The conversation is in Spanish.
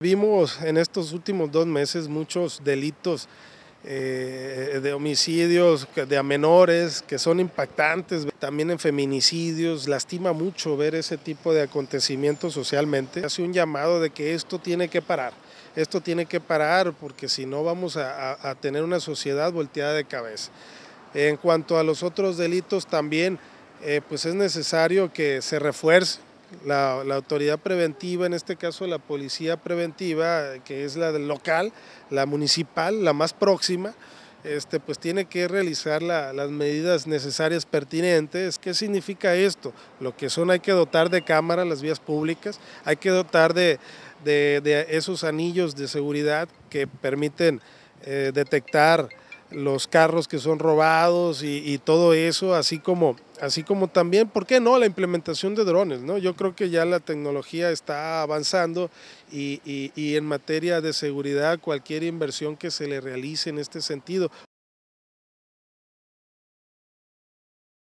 Vimos en estos últimos dos meses muchos delitos eh, de homicidios de a menores que son impactantes, también en feminicidios, lastima mucho ver ese tipo de acontecimientos socialmente. Hace un llamado de que esto tiene que parar, esto tiene que parar porque si no vamos a, tener una sociedad volteada de cabeza. En cuanto a los otros delitos también, eh, pues es necesario que se refuerce la, autoridad preventiva, en este caso la policía preventiva, que es la del local, la municipal, la más próxima, este, pues tiene que realizar las medidas necesarias pertinentes. ¿Qué significa esto? Lo que son hay que dotar de cámara las vías públicas, hay que dotar de, esos anillos de seguridad que permiten eh, detectar los carros que son robados y todo eso, así como así como también, ¿por qué no?, la implementación de drones. ¿no? Yo creo que ya la tecnología está avanzando y, y, y en materia de seguridad cualquier inversión que se le realice en este sentido,